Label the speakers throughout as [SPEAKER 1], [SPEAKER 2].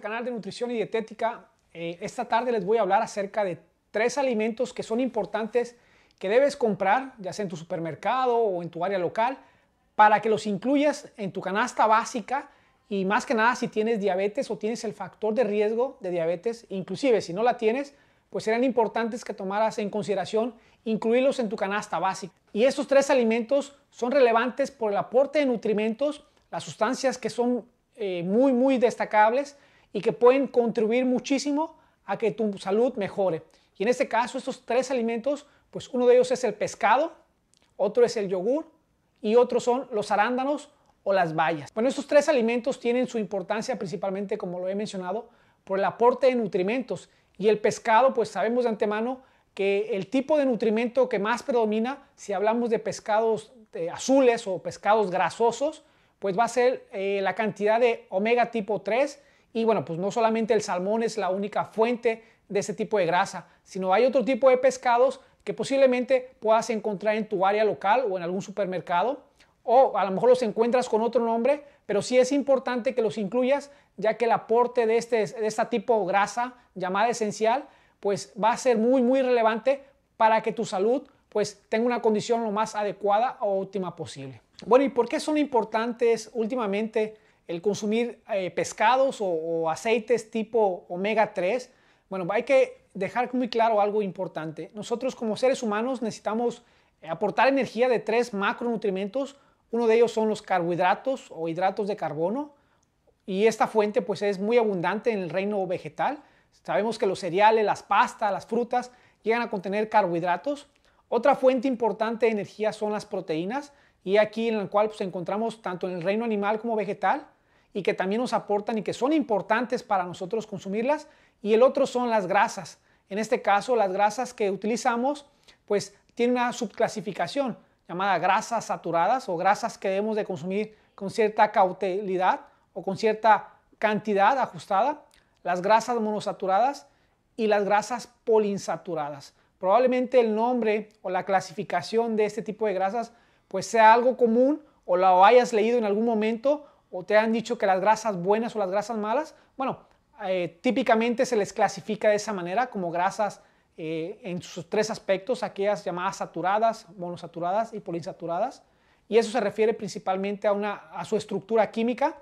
[SPEAKER 1] canal de Nutrición y Dietética. Eh, esta tarde les voy a hablar acerca de tres alimentos que son importantes que debes comprar, ya sea en tu supermercado o en tu área local, para que los incluyas en tu canasta básica y más que nada si tienes diabetes o tienes el factor de riesgo de diabetes, inclusive si no la tienes, pues serán importantes que tomaras en consideración incluirlos en tu canasta básica. Y estos tres alimentos son relevantes por el aporte de nutrimentos, las sustancias que son eh, muy, muy destacables y que pueden contribuir muchísimo a que tu salud mejore. Y en este caso, estos tres alimentos, pues uno de ellos es el pescado, otro es el yogur y otro son los arándanos o las bayas. Bueno, estos tres alimentos tienen su importancia principalmente, como lo he mencionado, por el aporte de nutrimentos. Y el pescado, pues sabemos de antemano que el tipo de nutrimento que más predomina, si hablamos de pescados eh, azules o pescados grasosos, pues va a ser eh, la cantidad de omega tipo 3, y bueno, pues no solamente el salmón es la única fuente de ese tipo de grasa, sino hay otro tipo de pescados que posiblemente puedas encontrar en tu área local o en algún supermercado, o a lo mejor los encuentras con otro nombre, pero sí es importante que los incluyas, ya que el aporte de, este, tipo de grasa llamada esencial, pues va a ser muy, muy relevante para que tu salud pues tenga una condición lo más adecuada o óptima posible. Bueno, ¿y por qué son importantes últimamente el consumir eh, pescados o, aceites tipo omega 3, bueno, hay que dejar muy claro algo importante. Nosotros como seres humanos necesitamos eh, aportar energía de tres macronutrientes. Uno de ellos son los carbohidratos o hidratos de carbono. Y esta fuente pues es muy abundante en el reino vegetal. Sabemos que los cereales, las pastas, las frutas llegan a contener carbohidratos. Otra fuente importante de energía son las proteínas y aquí en la cual pues, encontramos tanto en el reino animal como vegetal y que también nos aportan y que son importantes para nosotros consumirlas. Y el otro son las grasas. En este caso, las grasas que utilizamos, pues tienen una subclasificación llamada grasas saturadas o grasas que debemos de consumir con cierta cautelidad o con cierta cantidad ajustada, las grasas monosaturadas y las grasas polinsaturadas Probablemente el nombre o la clasificación de este tipo de grasas pues sea algo común o lo hayas leído en algún momento o te han dicho que las grasas buenas o las grasas malas, bueno, eh, típicamente se les clasifica de esa manera como grasas eh, en sus tres aspectos, aquellas llamadas saturadas, monosaturadas y poliinsaturadas. Y eso se refiere principalmente a, una, a su estructura química,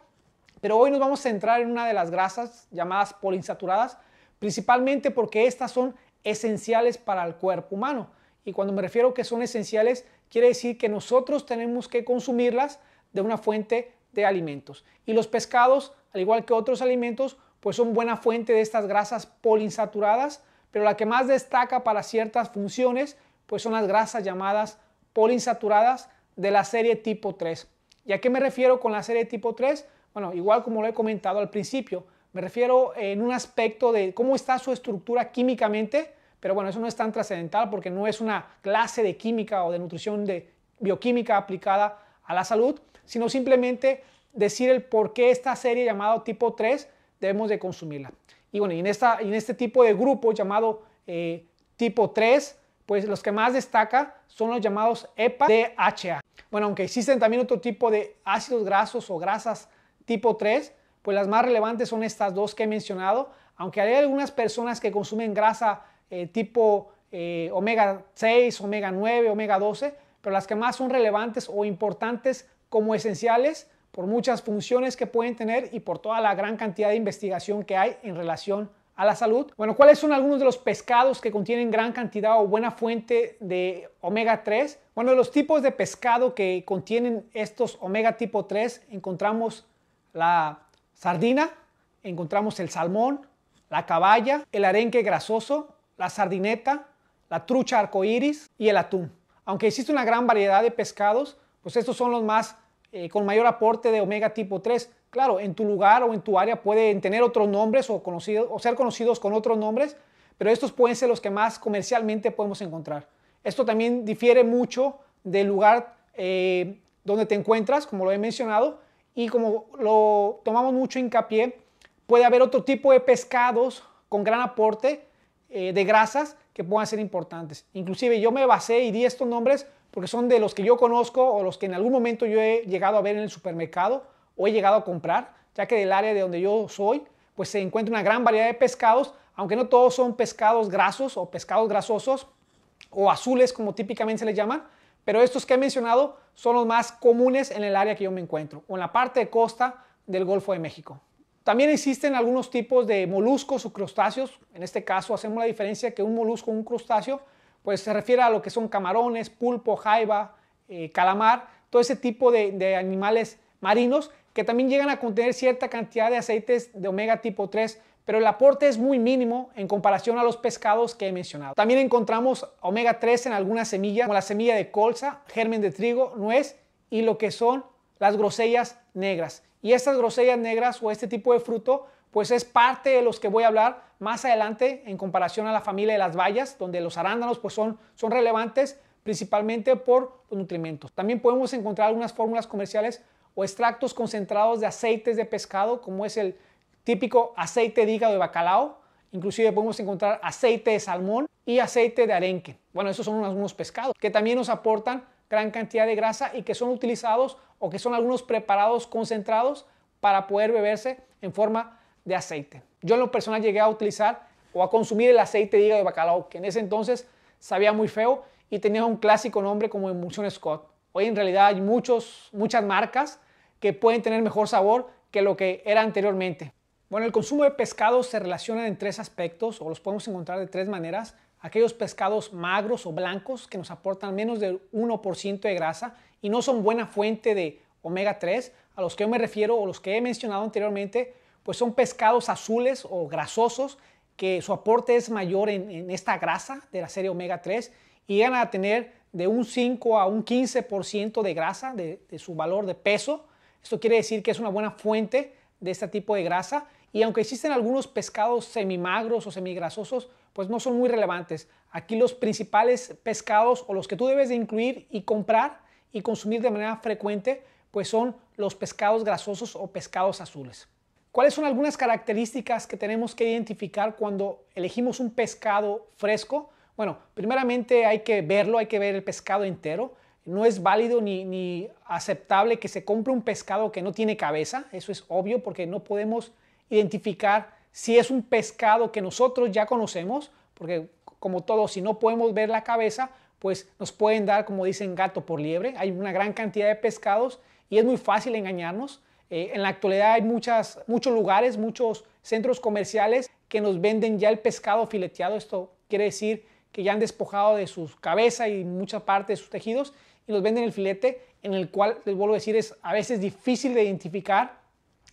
[SPEAKER 1] pero hoy nos vamos a centrar en una de las grasas llamadas poliinsaturadas, principalmente porque estas son esenciales para el cuerpo humano. Y cuando me refiero que son esenciales, quiere decir que nosotros tenemos que consumirlas de una fuente de alimentos. Y los pescados, al igual que otros alimentos, pues son buena fuente de estas grasas polinsaturadas pero la que más destaca para ciertas funciones, pues son las grasas llamadas polinsaturadas de la serie tipo 3. ¿Y a qué me refiero con la serie tipo 3? Bueno, igual como lo he comentado al principio, me refiero en un aspecto de cómo está su estructura químicamente, pero bueno, eso no es tan trascendental porque no es una clase de química o de nutrición de bioquímica aplicada a la salud, sino simplemente decir el por qué esta serie llamada tipo 3 debemos de consumirla. Y bueno, en, esta, en este tipo de grupo llamado eh, tipo 3, pues los que más destaca son los llamados EPA DHA. Bueno, aunque existen también otro tipo de ácidos grasos o grasas tipo 3, pues las más relevantes son estas dos que he mencionado, aunque hay algunas personas que consumen grasa eh, tipo eh, omega 6, omega 9, omega 12, pero las que más son relevantes o importantes como esenciales por muchas funciones que pueden tener y por toda la gran cantidad de investigación que hay en relación a la salud. Bueno, ¿cuáles son algunos de los pescados que contienen gran cantidad o buena fuente de omega 3? Bueno, los tipos de pescado que contienen estos omega tipo 3 encontramos la sardina, encontramos el salmón, la caballa, el arenque grasoso, la sardineta, la trucha arcoíris y el atún. Aunque existe una gran variedad de pescados, pues estos son los más eh, con mayor aporte de omega tipo 3. Claro, en tu lugar o en tu área pueden tener otros nombres o, ser conocidos con otros nombres, pero estos pueden ser los que más comercialmente podemos encontrar. Esto también difiere mucho del lugar eh, donde te encuentras, como lo he mencionado, y como lo tomamos mucho hincapié, puede haber otro tipo de pescados con gran aporte eh, de grasas que puedan ser importantes. Inclusive yo me basé y di estos nombres porque son de los que yo conozco o los que en algún momento yo he llegado a ver en el supermercado o he llegado a comprar, ya que del área de donde yo soy, pues se encuentra una gran variedad de pescados, aunque no todos son pescados grasos o pescados grasosos o azules como típicamente se les llama, pero estos que he mencionado son los más comunes en el área que yo me encuentro, o en la parte de costa del Golfo de México. También existen algunos tipos de moluscos o crustáceos, en este caso hacemos la diferencia que un molusco o un crustáceo pues se refiere a lo que son camarones, pulpo, jaiba, eh, calamar, todo ese tipo de, de, animales marinos que también llegan a contener cierta cantidad de aceites de omega tipo 3, pero el aporte es muy mínimo en comparación a los pescados que he mencionado. También encontramos omega 3 en algunas semillas, como la semilla de colza, germen de trigo, nuez y lo que son las grosellas negras. Y estas grosellas negras o este tipo de fruto pues es parte de los que voy a hablar más adelante en comparación a la familia de las bayas, donde los arándanos pues son, son relevantes principalmente por los nutrimentos. También podemos encontrar algunas fórmulas comerciales o extractos concentrados de aceites de pescado, como es el típico aceite de hígado de bacalao. Inclusive podemos encontrar aceite de salmón y aceite de arenque. Bueno, esos son algunos pescados que también nos aportan gran cantidad de grasa y que son utilizados o que son algunos preparados concentrados para poder beberse en forma de aceite. Yo en lo personal llegué a utilizar o a consumir el aceite de hígado de bacalao, que en ese entonces sabía muy feo y tenía un clásico nombre como Emulsión Scott. Hoy en realidad hay muchos, muchas marcas que pueden tener mejor sabor que lo que era anteriormente. Bueno, el consumo de pescado se relaciona en tres aspectos o los podemos encontrar de tres maneras. Aquellos pescados magros o blancos que nos aportan menos del 1% de grasa y no son buena fuente de omega 3, a los que yo me refiero o los que he mencionado anteriormente, pues son pescados azules o grasosos que su aporte es mayor en, esta grasa de la serie omega 3 y llegan a tener de un 5 a un 15% de grasa de, de su valor de peso. Esto quiere decir que es una buena fuente de este tipo de grasa y aunque existen algunos pescados semimagros o semigrasosos, pues no son muy relevantes. Aquí los principales pescados o los que tú debes de incluir y comprar y consumir de manera frecuente, pues son los pescados grasosos o pescados azules. ¿Cuáles son algunas características que tenemos que identificar cuando elegimos un pescado fresco? Bueno, primeramente hay que verlo, hay que ver el pescado entero. No es válido ni, aceptable que se compre un pescado que no tiene cabeza, eso es obvio porque no podemos identificar si es un pescado que nosotros ya conocemos, porque como todos, si no podemos ver la cabeza, pues nos pueden dar, como dicen, gato por liebre. Hay una gran cantidad de pescados y es muy fácil engañarnos. Eh, en la actualidad hay muchas, muchos lugares, muchos centros comerciales que nos venden ya el pescado fileteado. Esto quiere decir que ya han despojado de su cabeza y mucha parte de sus tejidos y nos venden el filete en el cual, les vuelvo a decir, es a veces difícil de identificar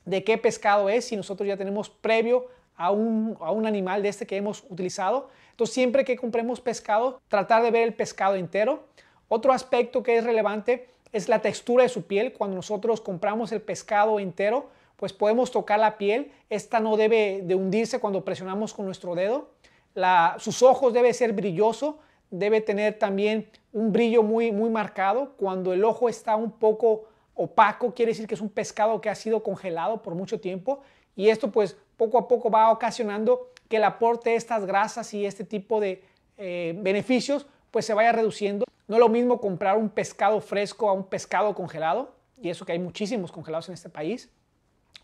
[SPEAKER 1] de qué pescado es si nosotros ya tenemos previo a un, a un, animal de este que hemos utilizado. Entonces, siempre que compremos pescado, tratar de ver el pescado entero. Otro aspecto que es relevante es la textura de su piel. Cuando nosotros compramos el pescado entero, pues podemos tocar la piel. Esta no debe de hundirse cuando presionamos con nuestro dedo. sus ojos debe ser brilloso, debe tener también un brillo muy, muy marcado. Cuando el ojo está un poco opaco, quiere decir que es un pescado que ha sido congelado por mucho tiempo. Y esto pues poco a poco va ocasionando que el aporte de estas grasas y este tipo de eh, beneficios pues se vaya reduciendo. No es lo mismo comprar un pescado fresco a un pescado congelado, y eso que hay muchísimos congelados en este país.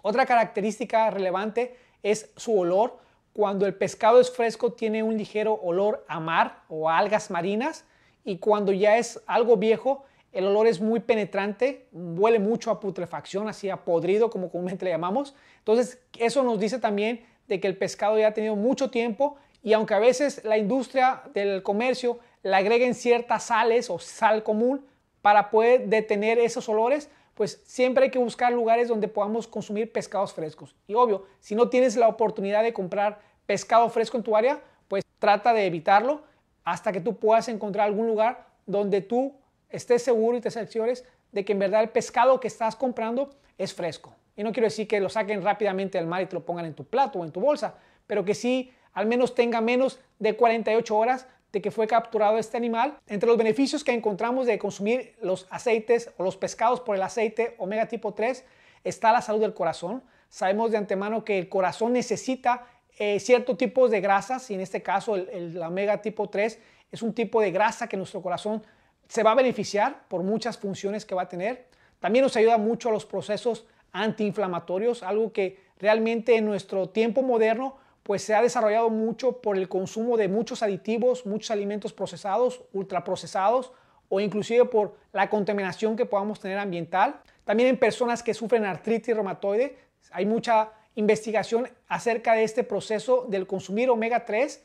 [SPEAKER 1] Otra característica relevante es su olor. Cuando el pescado es fresco tiene un ligero olor a mar o algas marinas y cuando ya es algo viejo el olor es muy penetrante, huele mucho a putrefacción, así a podrido como comúnmente le llamamos. Entonces eso nos dice también de que el pescado ya ha tenido mucho tiempo y aunque a veces la industria del comercio le agreguen ciertas sales o sal común para poder detener esos olores, pues siempre hay que buscar lugares donde podamos consumir pescados frescos. Y obvio, si no tienes la oportunidad de comprar pescado fresco en tu área, pues trata de evitarlo hasta que tú puedas encontrar algún lugar donde tú estés seguro y te asegures de que en verdad el pescado que estás comprando es fresco. Y no quiero decir que lo saquen rápidamente del mar y te lo pongan en tu plato o en tu bolsa, pero que sí al menos tenga menos de 48 horas que fue capturado este animal. Entre los beneficios que encontramos de consumir los aceites o los pescados por el aceite omega tipo 3 está la salud del corazón. Sabemos de antemano que el corazón necesita eh, cierto ciertos tipos de grasas y en este caso el, omega tipo 3 es un tipo de grasa que nuestro corazón se va a beneficiar por muchas funciones que va a tener. También nos ayuda mucho a los procesos antiinflamatorios, algo que realmente en nuestro tiempo moderno pues se ha desarrollado mucho por el consumo de muchos aditivos, muchos alimentos procesados, ultraprocesados o inclusive por la contaminación que podamos tener ambiental. También en personas que sufren artritis reumatoide, hay mucha investigación acerca de este proceso del consumir omega 3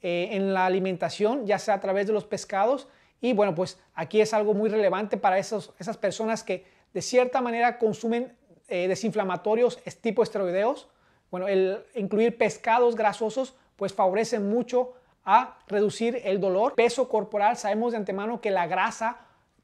[SPEAKER 1] eh, en la alimentación, ya sea a través de los pescados. Y bueno, pues aquí es algo muy relevante para esas personas que de cierta manera consumen eh, desinflamatorios tipo esteroideos bueno, el incluir pescados grasosos pues favorece mucho a reducir el dolor. Peso corporal, sabemos de antemano que la grasa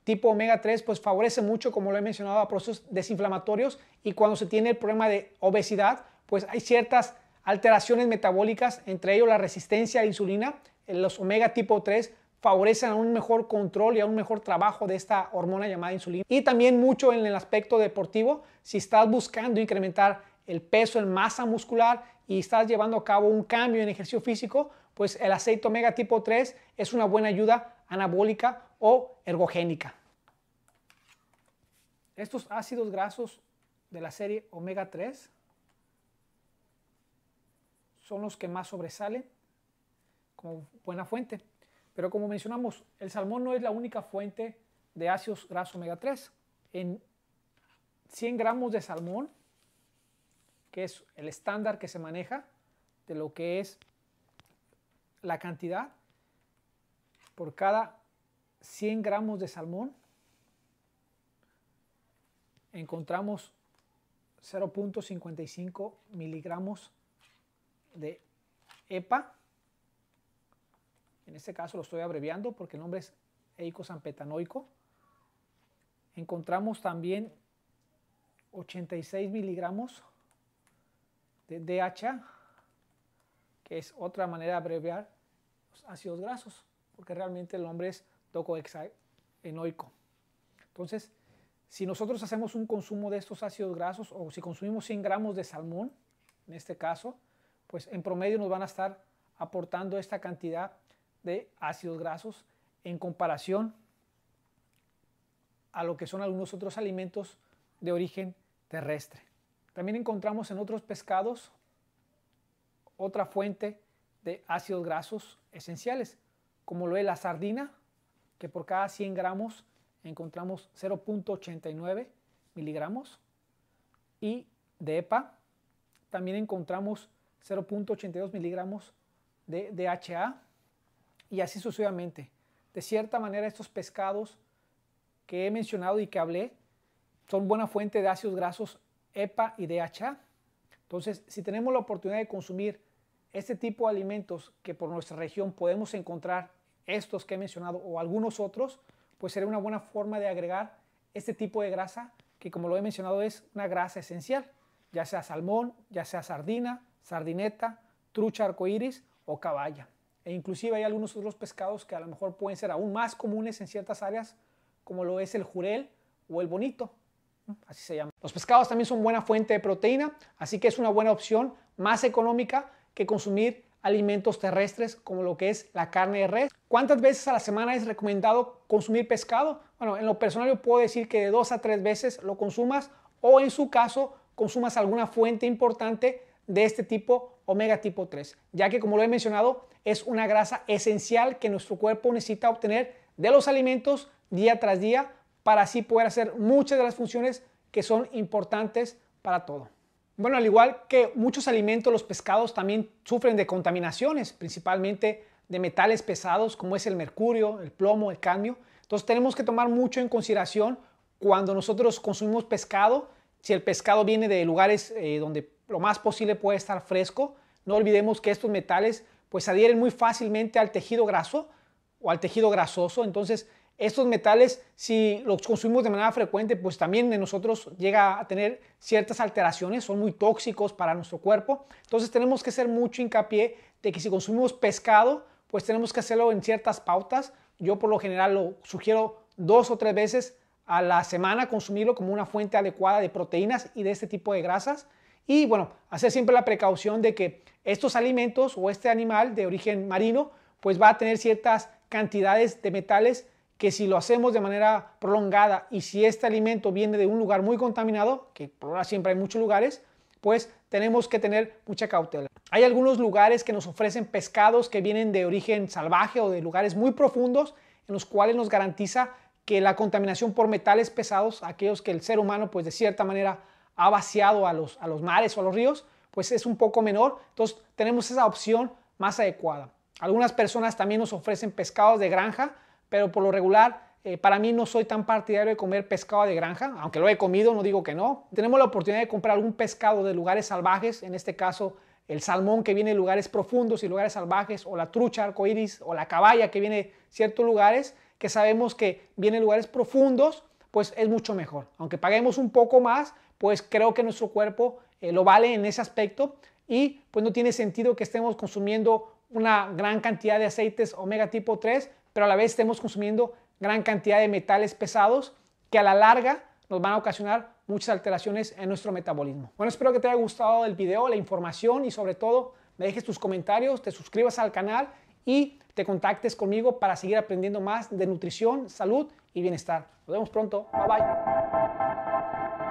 [SPEAKER 1] tipo omega 3 pues favorece mucho, como lo he mencionado, a procesos desinflamatorios y cuando se tiene el problema de obesidad, pues hay ciertas alteraciones metabólicas, entre ellos la resistencia a la insulina. Los omega tipo 3 favorecen a un mejor control y a un mejor trabajo de esta hormona llamada insulina. Y también mucho en el aspecto deportivo, si estás buscando incrementar el peso en masa muscular y estás llevando a cabo un cambio en ejercicio físico, pues el aceite omega tipo 3 es una buena ayuda anabólica o ergogénica. Estos ácidos grasos de la serie omega 3 son los que más sobresalen como buena fuente. Pero como mencionamos, el salmón no es la única fuente de ácidos grasos omega 3. En 100 gramos de salmón que es el estándar que se maneja de lo que es la cantidad por cada 100 gramos de salmón encontramos 0.55 miligramos de EPA. En este caso lo estoy abreviando porque el nombre es eicosampetanoico. Encontramos también 86 miligramos de DHA, que es otra manera de abreviar los ácidos grasos, porque realmente el nombre es docohexaenoico. Entonces, si nosotros hacemos un consumo de estos ácidos grasos o si consumimos 100 gramos de salmón, en este caso, pues en promedio nos van a estar aportando esta cantidad de ácidos grasos en comparación a lo que son algunos otros alimentos de origen terrestre. También encontramos en otros pescados otra fuente de ácidos grasos esenciales, como lo es la sardina, que por cada 100 gramos encontramos 0.89 miligramos, y de EPA también encontramos 0.82 miligramos de DHA y así sucesivamente. De cierta manera estos pescados que he mencionado y que hablé son buena fuente de ácidos grasos EPA y DHA. Entonces, si tenemos la oportunidad de consumir este tipo de alimentos que por nuestra región podemos encontrar, estos que he mencionado o algunos otros, pues sería una buena forma de agregar este tipo de grasa que como lo he mencionado es una grasa esencial, ya sea salmón, ya sea sardina, sardineta, trucha arcoíris o caballa. E inclusive hay algunos otros pescados que a lo mejor pueden ser aún más comunes en ciertas áreas, como lo es el jurel o el bonito, Así se llama. Los pescados también son buena fuente de proteína, así que es una buena opción más económica que consumir alimentos terrestres como lo que es la carne de res. ¿Cuántas veces a la semana es recomendado consumir pescado? Bueno, en lo personal yo puedo decir que de dos a tres veces lo consumas o en su caso consumas alguna fuente importante de este tipo omega tipo 3, ya que como lo he mencionado es una grasa esencial que nuestro cuerpo necesita obtener de los alimentos día tras día para así poder hacer muchas de las funciones que son importantes para todo. Bueno, al igual que muchos alimentos, los pescados también sufren de contaminaciones, principalmente de metales pesados como es el mercurio, el plomo, el cadmio. Entonces tenemos que tomar mucho en consideración cuando nosotros consumimos pescado, si el pescado viene de lugares eh, donde lo más posible puede estar fresco, no olvidemos que estos metales pues adhieren muy fácilmente al tejido graso o al tejido grasoso, entonces estos metales, si los consumimos de manera frecuente, pues también de nosotros llega a tener ciertas alteraciones, son muy tóxicos para nuestro cuerpo. Entonces tenemos que hacer mucho hincapié de que si consumimos pescado, pues tenemos que hacerlo en ciertas pautas. Yo por lo general lo sugiero dos o tres veces a la semana consumirlo como una fuente adecuada de proteínas y de este tipo de grasas. Y bueno, hacer siempre la precaución de que estos alimentos o este animal de origen marino, pues va a tener ciertas cantidades de metales que si lo hacemos de manera prolongada y si este alimento viene de un lugar muy contaminado, que por ahora siempre hay muchos lugares, pues tenemos que tener mucha cautela. Hay algunos lugares que nos ofrecen pescados que vienen de origen salvaje o de lugares muy profundos en los cuales nos garantiza que la contaminación por metales pesados, aquellos que el ser humano pues de cierta manera ha vaciado a los, mares o a los ríos, pues es un poco menor. Entonces tenemos esa opción más adecuada. Algunas personas también nos ofrecen pescados de granja pero por lo regular eh, para mí no soy tan partidario de comer pescado de granja, aunque lo he comido, no digo que no. Tenemos la oportunidad de comprar algún pescado de lugares salvajes, en este caso el salmón que viene de lugares profundos y lugares salvajes, o la trucha arcoíris, o la caballa que viene de ciertos lugares, que sabemos que viene de lugares profundos, pues es mucho mejor. Aunque paguemos un poco más, pues creo que nuestro cuerpo eh, lo vale en ese aspecto y pues no tiene sentido que estemos consumiendo una gran cantidad de aceites omega tipo 3 pero a la vez estemos consumiendo gran cantidad de metales pesados que a la larga nos van a ocasionar muchas alteraciones en nuestro metabolismo. Bueno, espero que te haya gustado el video, la información y sobre todo me dejes tus comentarios, te suscribas al canal y te contactes conmigo para seguir aprendiendo más de nutrición, salud y bienestar. Nos vemos pronto. Bye bye.